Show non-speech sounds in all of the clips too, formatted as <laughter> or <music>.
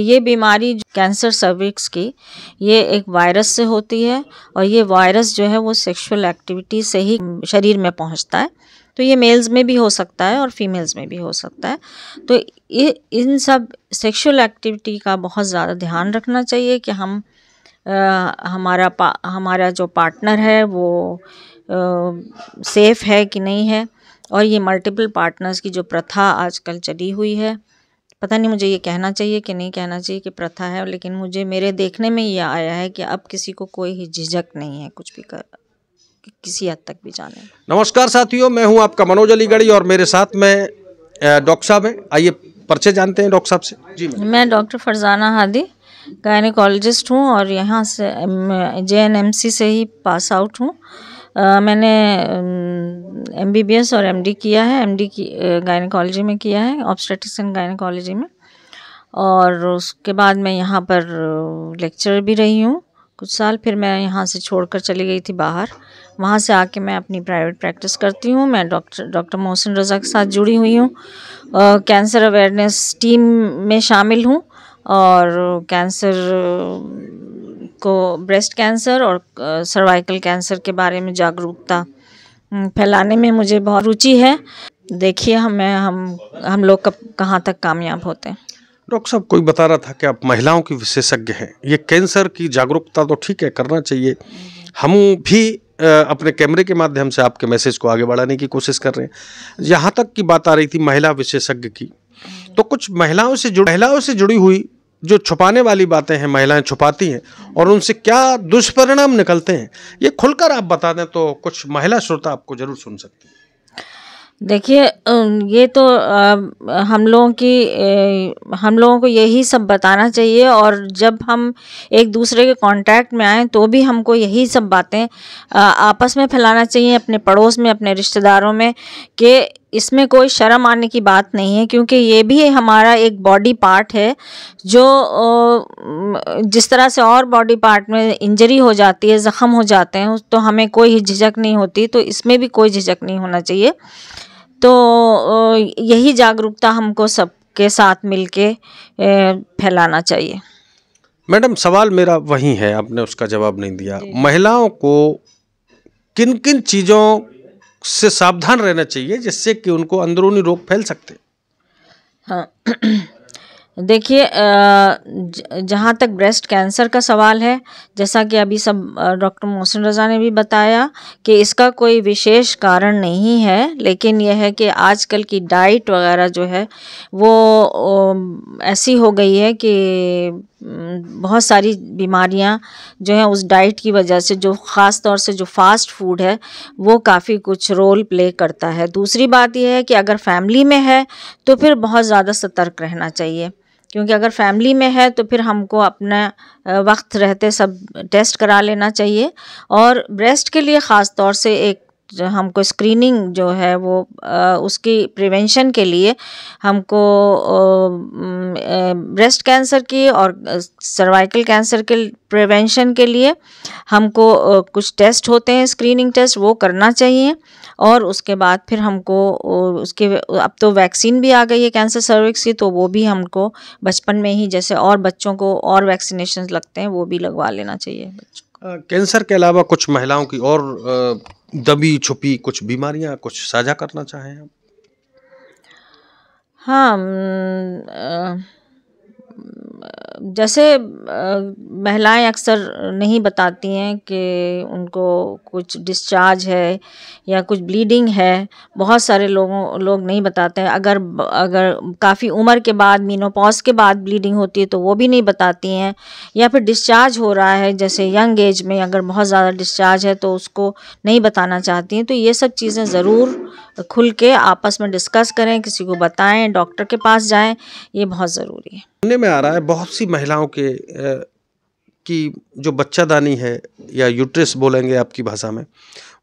ये बीमारी cancer cervix की ये एक वायरस से होती है और ये वायरस जो है वो सेक्सुअल एक्टिविटी से ही शरीर में पहुंचता है तो ये मेल्स में भी हो सकता है और फीमेल्स में भी हो सकता है तो ये इन सब सेक्सुअल एक्टिविटी का बहुत ज़्यादा ध्यान रखना चाहिए कि हम आ, हमारा पा हमारा जो पार्टनर है वो सेफ़ है कि नहीं है और ये मल्टीपल पार्टनर्स की जो प्रथा आजकल चली हुई है पता नहीं मुझे ये कहना चाहिए कि नहीं कहना चाहिए कि प्रथा है लेकिन मुझे मेरे देखने में ये आया है कि अब किसी को कोई झिझक नहीं है कुछ भी कर किसी हद तक भी जाने नमस्कार साथियों मैं हूं आपका मनोज अलीगढ़ी और मेरे साथ में डॉक्टर साहब हैं आइए पर्चे जानते हैं डॉक्टर साहब से जी मैं डॉक्टर फरजाना हादी गायनिकोलॉजिस्ट हूँ और यहाँ से जे एन एम सी से ही पास आउट हूँ मैंने एम बी बी एस और एम डी किया है एम डी की गायनोकॉलोजी में किया है ऑब्स्टेटिक्स एंड गायनोकॉलोजी में और उसके बाद मैं यहाँ पर लेक्चर भी रही हूँ कुछ साल फिर मैं यहाँ से छोड़कर चली गई थी बाहर वहाँ से आके मैं अपनी प्राइवेट प्रैक्टिस करती हूँ मैं डॉक्टर डॉक्टर मोहसिन रज़ा के साथ जुड़ी हुई हूँ कैंसर अवेयरनेस टीम में शामिल हूँ और कैंसर को ब्रेस्ट कैंसर और सर्वाइकल कैंसर के बारे में जागरूकता फैलाने में मुझे बहुत रुचि है देखिए हमें हम हम लोग कब कहाँ तक कामयाब होते हैं डॉक्टर साहब कोई बता रहा था कि आप महिलाओं की विशेषज्ञ हैं ये कैंसर की जागरूकता तो ठीक है करना चाहिए हम भी अपने कैमरे के माध्यम से आपके मैसेज को आगे बढ़ाने की कोशिश कर रहे हैं यहाँ तक की बात आ रही थी महिला विशेषज्ञ की तो कुछ महिलाओं से जुड़ महिलाओं से जुड़ी हुई जो छुपाने वाली बातें हैं महिलाएं छुपाती हैं और उनसे क्या दुष्परिणाम निकलते हैं ये खुलकर आप बता दें तो कुछ महिला श्रोता आपको जरूर सुन सकती है देखिए ये तो हम लोगों की हम लोगों को यही सब बताना चाहिए और जब हम एक दूसरे के कांटेक्ट में आएँ तो भी हमको यही सब बातें आपस में फैलाना चाहिए अपने पड़ोस में अपने रिश्तेदारों में कि इसमें कोई शर्म आने की बात नहीं है क्योंकि ये भी हमारा एक बॉडी पार्ट है जो जिस तरह से और बॉडी पार्ट में इंजरी हो जाती है ज़ख़म हो जाते हैं तो हमें कोई झिझक नहीं होती तो इसमें भी कोई झिझक नहीं होना चाहिए तो यही जागरूकता हमको सबके साथ मिलके फैलाना चाहिए मैडम सवाल मेरा वही है आपने उसका जवाब नहीं दिया महिलाओं को किन किन चीज़ों से सावधान रहना चाहिए जिससे कि उनको अंदरूनी रोग फैल सकते हाँ <clears throat> देखिए जहाँ तक ब्रेस्ट कैंसर का सवाल है जैसा कि अभी सब डॉक्टर मोहसिन रज़ा ने भी बताया कि इसका कोई विशेष कारण नहीं है लेकिन यह है कि आजकल की डाइट वगैरह जो है वो ऐसी हो गई है कि बहुत सारी बीमारियां जो हैं उस डाइट की वजह से जो ख़ास तौर से जो फास्ट फूड है वो काफ़ी कुछ रोल प्ले करता है दूसरी बात यह है कि अगर फैमिली में है तो फिर बहुत ज़्यादा सतर्क रहना चाहिए क्योंकि अगर फैमिली में है तो फिर हमको अपना वक्त रहते सब टेस्ट करा लेना चाहिए और ब्रेस्ट के लिए ख़ास तौर से एक जो हमको स्क्रीनिंग जो है वो उसकी प्रिवेंशन के लिए हमको ब्रेस्ट कैंसर की और सर्वाइकल कैंसर के प्रिवेंशन के लिए हमको कुछ टेस्ट होते हैं स्क्रीनिंग टेस्ट वो करना चाहिए और उसके बाद फिर हमको उसके अब तो वैक्सीन भी आ गई है कैंसर सर्विक्स की तो वो भी हमको बचपन में ही जैसे और बच्चों को और वैक्सीनेशन लगते हैं वो भी लगवा लेना चाहिए बच्चों कैंसर के अलावा कुछ महिलाओं की और दबी छुपी कुछ बीमारियां कुछ साझा करना चाहें आप हाँ जैसे महिलाएं अक्सर नहीं बताती हैं कि उनको कुछ डिस्चार्ज है या कुछ ब्लीडिंग है बहुत सारे लोगों लोग नहीं बताते हैं अगर अगर काफ़ी उम्र के बाद मीनोपॉज के बाद ब्लीडिंग होती है तो वो भी नहीं बताती हैं या फिर डिस्चार्ज हो रहा है जैसे यंग एज में अगर बहुत ज़्यादा डिस्चार्ज है तो उसको नहीं बताना चाहती हैं तो ये सब चीज़ें ज़रूर खुल के आपस में डिस्कस करें किसी को बताएं डॉक्टर के पास जाएं ये बहुत ज़रूरी है सुनने में आ रहा है बहुत सी महिलाओं के कि जो बच्चादानी है या यूट्रिस बोलेंगे आपकी भाषा में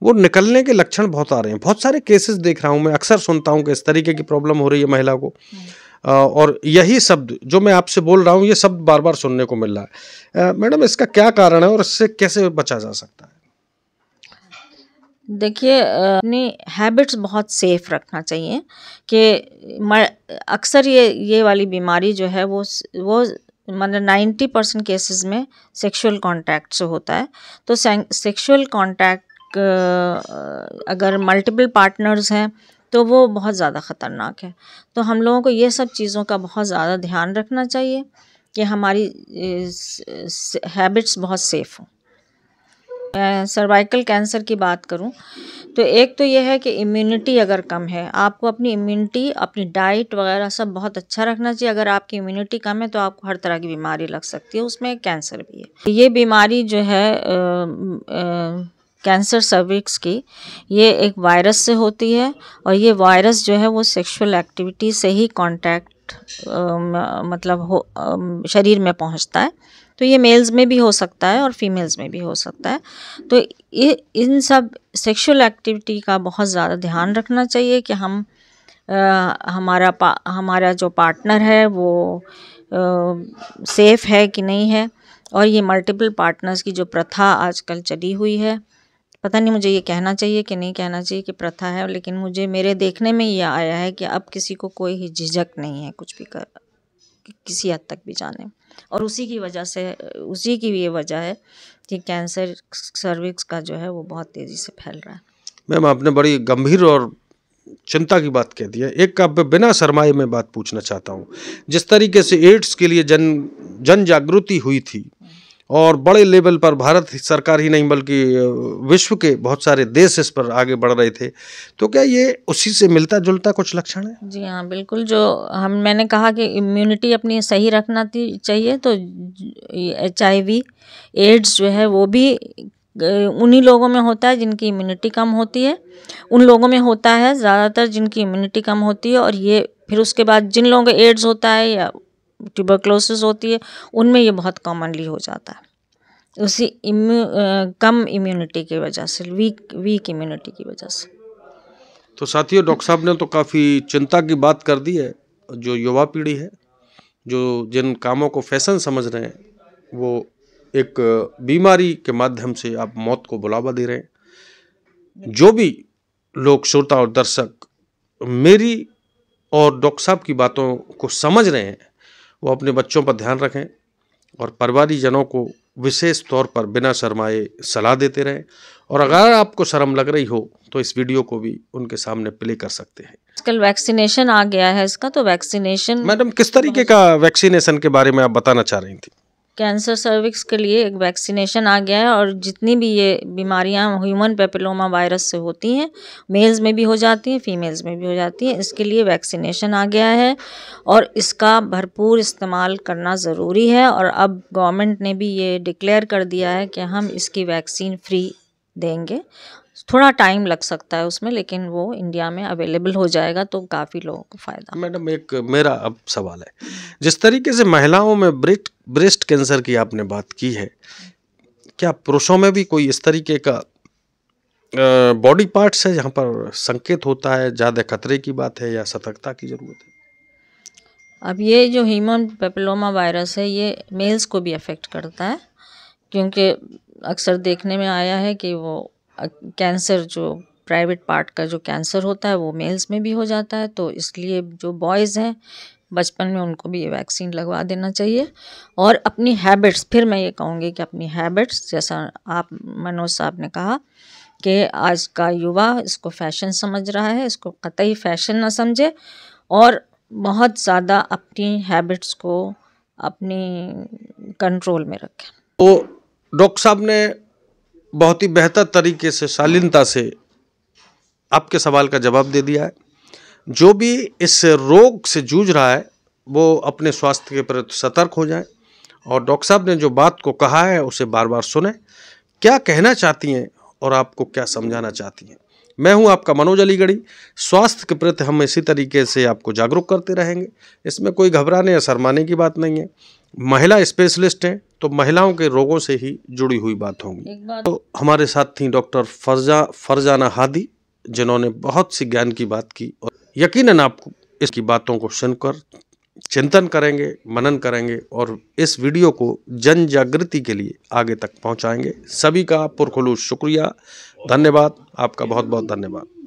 वो निकलने के लक्षण बहुत आ रहे हैं बहुत सारे केसेस देख रहा हूँ मैं अक्सर सुनता हूँ कि इस तरीके की प्रॉब्लम हो रही है महिला को और यही शब्द जो मैं आपसे बोल रहा हूँ ये शब्द बार बार सुनने को मिल रहा है मैडम इसका क्या कारण है और इससे कैसे बचा जा सकता है देखिए अपनी हैबिट्स बहुत सेफ रखना चाहिए कि अक्सर ये ये वाली बीमारी जो है वो वो मतलब नाइन्टी परसेंट केसेस में सेक्सुअल कॉन्टैक्ट से होता है तो सेक्सुअल कॉन्टैक्ट अगर मल्टीपल पार्टनर्स हैं तो वो बहुत ज़्यादा ख़तरनाक है तो हम लोगों को ये सब चीज़ों का बहुत ज़्यादा ध्यान रखना चाहिए कि हमारी हैबिट्स बहुत सेफ़ हों सर्वाइकल कैंसर की बात करूँ तो एक तो यह है कि इम्यूनिटी अगर कम है आपको अपनी इम्यूनिटी अपनी डाइट वगैरह सब बहुत अच्छा रखना चाहिए अगर आपकी इम्यूनिटी कम है तो आपको हर तरह की बीमारी लग सकती है उसमें कैंसर भी है तो ये बीमारी जो है आ, आ, कैंसर सर्विक्स की ये एक वायरस से होती है और ये वायरस जो है वो सेक्सुअल एक्टिविटी से ही कांटेक्ट मतलब हो आ, शरीर में पहुंचता है तो ये मेल्स में भी हो सकता है और फीमेल्स में भी हो सकता है तो ये इन सब सेक्सुअल एक्टिविटी का बहुत ज़्यादा ध्यान रखना चाहिए कि हम आ, हमारा पा हमारा जो पार्टनर है वो सेफ़ है कि नहीं है और ये मल्टीपल पार्टनर्स की जो प्रथा आजकल चली हुई है पता नहीं मुझे ये कहना चाहिए कि नहीं कहना चाहिए कि प्रथा है लेकिन मुझे मेरे देखने में ये आया है कि अब किसी को कोई झिझक नहीं है कुछ भी कर किसी हद तक भी जाने और उसी की वजह से उसी की ये वजह है कि कैंसर सर्विक्स का जो है वो बहुत तेज़ी से फैल रहा है मैम आपने बड़ी गंभीर और चिंता की बात कह दी है एक आप बिना सरमाए में बात पूछना चाहता हूँ जिस तरीके से एड्स के लिए जन जन जागृति हुई थी और बड़े लेवल पर भारत सरकार ही नहीं बल्कि विश्व के बहुत सारे देश इस पर आगे बढ़ रहे थे तो क्या ये उसी से मिलता जुलता कुछ लक्षण है जी हाँ बिल्कुल जो हम मैंने कहा कि इम्यूनिटी अपनी सही रखना चाहिए तो एच एड्स जो है वो भी उन्हीं लोगों में होता है जिनकी इम्यूनिटी कम होती है उन लोगों में होता है ज़्यादातर जिनकी इम्यूनिटी कम होती है और ये फिर उसके बाद जिन लोगों का एड्स होता है या ट्यूबरक्लोसिस होती है उनमें ये बहुत कॉमनली हो जाता है उसी इम्यू कम इम्यूनिटी की वजह से वीक वीक इम्यूनिटी की वजह से तो साथियों डॉक्टर साहब ने तो काफ़ी चिंता की बात कर दी है जो युवा पीढ़ी है जो जिन कामों को फैशन समझ रहे हैं वो एक बीमारी के माध्यम से आप मौत को बुलावा दे रहे हैं जो भी लोग श्रोता और दर्शक मेरी और डॉक्टर साहब की बातों को समझ रहे हैं वो अपने बच्चों पर ध्यान रखें और जनों को विशेष तौर पर बिना शर्माए सलाह देते रहें और अगर आपको शर्म लग रही हो तो इस वीडियो को भी उनके सामने प्ले कर सकते हैं आजकल वैक्सीनेशन आ गया है इसका तो वैक्सीनेशन मैडम किस तरीके का वैक्सीनेशन के बारे में आप बताना चाह रही थी कैंसर सर्विक्स के लिए एक वैक्सीनेशन आ गया है और जितनी भी ये बीमारियां ह्यूमन पेपिलोमा वायरस से होती हैं मेल्स में भी हो जाती हैं फीमेल्स में भी हो जाती हैं इसके लिए वैक्सीनेशन आ गया है और इसका भरपूर इस्तेमाल करना ज़रूरी है और अब गवर्नमेंट ने भी ये डिक्लेयर कर दिया है कि हम इसकी वैक्सीन फ्री देंगे थोड़ा टाइम लग सकता है उसमें लेकिन वो इंडिया में अवेलेबल हो जाएगा तो काफ़ी लोगों को फ़ायदा मैडम एक मेरा अब सवाल है जिस तरीके से महिलाओं में ब्रेस्ट ब्रेस्ट कैंसर की आपने बात की है क्या पुरुषों में भी कोई इस तरीके का बॉडी पार्ट्स है जहाँ पर संकेत होता है ज़्यादा खतरे की बात है या सतर्कता की ज़रूरत है अब ये जो ह्यूमन पेपलोमा वायरस है ये मेल्स को भी अफेक्ट करता है क्योंकि अक्सर देखने में आया है कि वो कैंसर जो प्राइवेट पार्ट का जो कैंसर होता है वो मेल्स में भी हो जाता है तो इसलिए जो बॉयज़ हैं बचपन में उनको भी ये वैक्सीन लगवा देना चाहिए और अपनी हैबिट्स फिर मैं ये कहूँगी कि अपनी हैबिट्स जैसा आप मनोज साहब ने कहा कि आज का युवा इसको फैशन समझ रहा है इसको कतई फैशन ना समझे और बहुत ज़्यादा अपनी हैबिट्स को अपनी कंट्रोल में रखें तो डॉक्टर साहब ने बहुत ही बेहतर तरीके से शालीनता से आपके सवाल का जवाब दे दिया है जो भी इस रोग से जूझ रहा है वो अपने स्वास्थ्य के प्रति सतर्क हो जाए और डॉक्टर साहब ने जो बात को कहा है उसे बार बार सुने क्या कहना चाहती हैं और आपको क्या समझाना चाहती हैं मैं हूं आपका मनोज अलीगढ़ी स्वास्थ्य के प्रति हम इसी तरीके से आपको जागरूक करते रहेंगे इसमें कोई घबराने या शरमाने की बात नहीं है महिला स्पेशलिस्ट हैं तो महिलाओं के रोगों से ही जुड़ी हुई बात होंगी तो हमारे साथ थी डॉक्टर फरजा फरजाना हादी जिन्होंने बहुत सी ज्ञान की बात की और यकीनन आप इसकी बातों को सुनकर चिंतन करेंगे मनन करेंगे और इस वीडियो को जन जागृति के लिए आगे तक पहुंचाएंगे सभी का पुरखुलूस शुक्रिया धन्यवाद आपका बहुत बहुत धन्यवाद